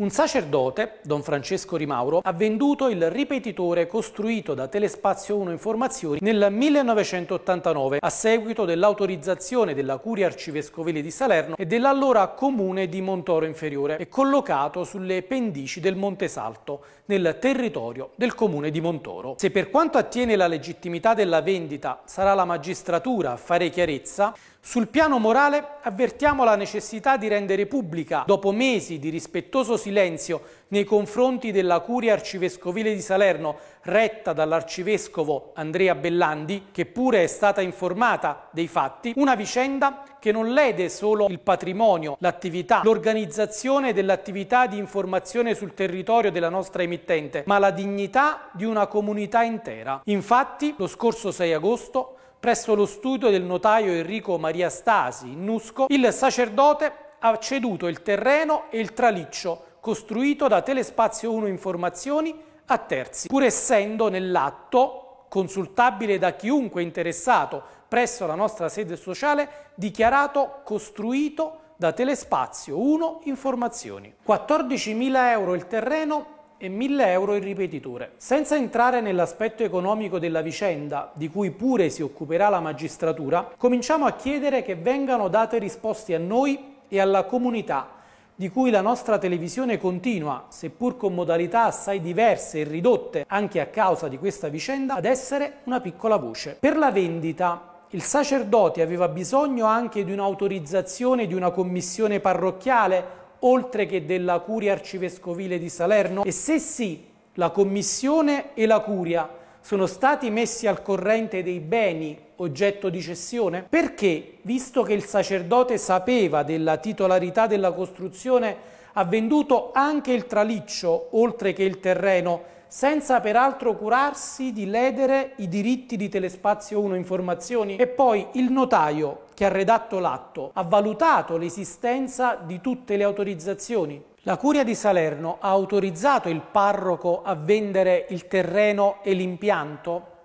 Un sacerdote, don Francesco Rimauro, ha venduto il ripetitore costruito da Telespazio 1 Informazioni nel 1989 a seguito dell'autorizzazione della Curia Arcivescovile di Salerno e dell'allora comune di Montoro Inferiore e collocato sulle pendici del Monte Salto, nel territorio del comune di Montoro. Se per quanto attiene la legittimità della vendita sarà la magistratura a fare chiarezza, sul piano morale avvertiamo la necessità di rendere pubblica, dopo mesi di rispettoso silenzio, silenzio nei confronti della curia arcivescovile di Salerno, retta dall'arcivescovo Andrea Bellandi, che pure è stata informata dei fatti, una vicenda che non lede solo il patrimonio, l'attività, l'organizzazione dell'attività di informazione sul territorio della nostra emittente, ma la dignità di una comunità intera. Infatti, lo scorso 6 agosto, presso lo studio del notaio Enrico Maria Stasi in Nusco, il sacerdote ha ceduto il terreno e il traliccio costruito da Telespazio 1 Informazioni a terzi, pur essendo nell'atto, consultabile da chiunque interessato presso la nostra sede sociale, dichiarato costruito da Telespazio 1 Informazioni. 14.000 euro il terreno e 1.000 euro il ripetitore. Senza entrare nell'aspetto economico della vicenda, di cui pure si occuperà la magistratura, cominciamo a chiedere che vengano date risposte a noi e alla comunità di cui la nostra televisione continua, seppur con modalità assai diverse e ridotte anche a causa di questa vicenda, ad essere una piccola voce. Per la vendita, il sacerdote aveva bisogno anche di un'autorizzazione di una commissione parrocchiale, oltre che della curia arcivescovile di Salerno? E se sì, la commissione e la curia sono stati messi al corrente dei beni oggetto di cessione? Perché, visto che il sacerdote sapeva della titolarità della costruzione, ha venduto anche il traliccio, oltre che il terreno, senza peraltro curarsi di ledere i diritti di Telespazio 1 Informazioni. E poi il notaio che ha redatto l'atto ha valutato l'esistenza di tutte le autorizzazioni. La Curia di Salerno ha autorizzato il parroco a vendere il terreno e l'impianto?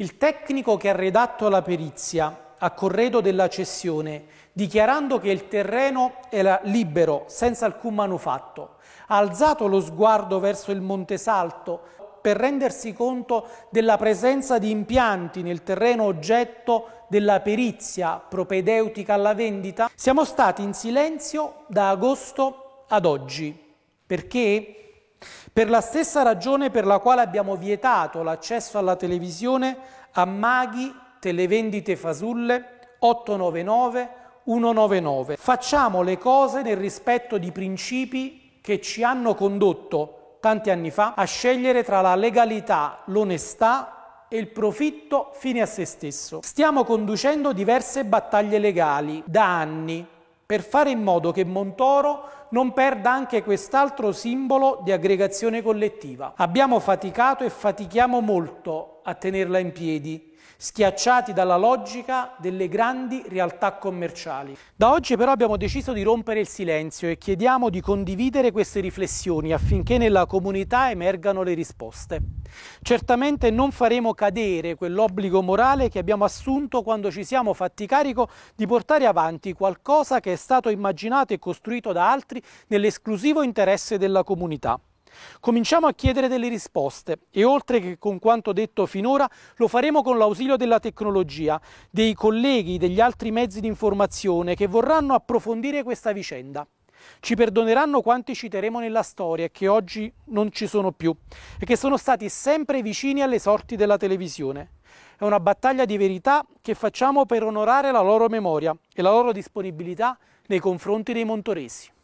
Il tecnico che ha redatto la perizia a corredo della cessione, dichiarando che il terreno era libero, senza alcun manufatto, ha alzato lo sguardo verso il Montesalto per rendersi conto della presenza di impianti nel terreno oggetto della perizia propedeutica alla vendita, siamo stati in silenzio da agosto ad oggi, perché per la stessa ragione per la quale abbiamo vietato l'accesso alla televisione a maghi, televendite fasulle, 899, 199. Facciamo le cose nel rispetto di principi che ci hanno condotto tanti anni fa a scegliere tra la legalità, l'onestà e il profitto fine a se stesso. Stiamo conducendo diverse battaglie legali da anni per fare in modo che Montoro non perda anche quest'altro simbolo di aggregazione collettiva. Abbiamo faticato e fatichiamo molto a tenerla in piedi schiacciati dalla logica delle grandi realtà commerciali. Da oggi però abbiamo deciso di rompere il silenzio e chiediamo di condividere queste riflessioni affinché nella comunità emergano le risposte. Certamente non faremo cadere quell'obbligo morale che abbiamo assunto quando ci siamo fatti carico di portare avanti qualcosa che è stato immaginato e costruito da altri nell'esclusivo interesse della comunità. Cominciamo a chiedere delle risposte e oltre che con quanto detto finora lo faremo con l'ausilio della tecnologia, dei colleghi, degli altri mezzi di informazione che vorranno approfondire questa vicenda. Ci perdoneranno quanti citeremo nella storia e che oggi non ci sono più e che sono stati sempre vicini alle sorti della televisione. È una battaglia di verità che facciamo per onorare la loro memoria e la loro disponibilità nei confronti dei montoresi.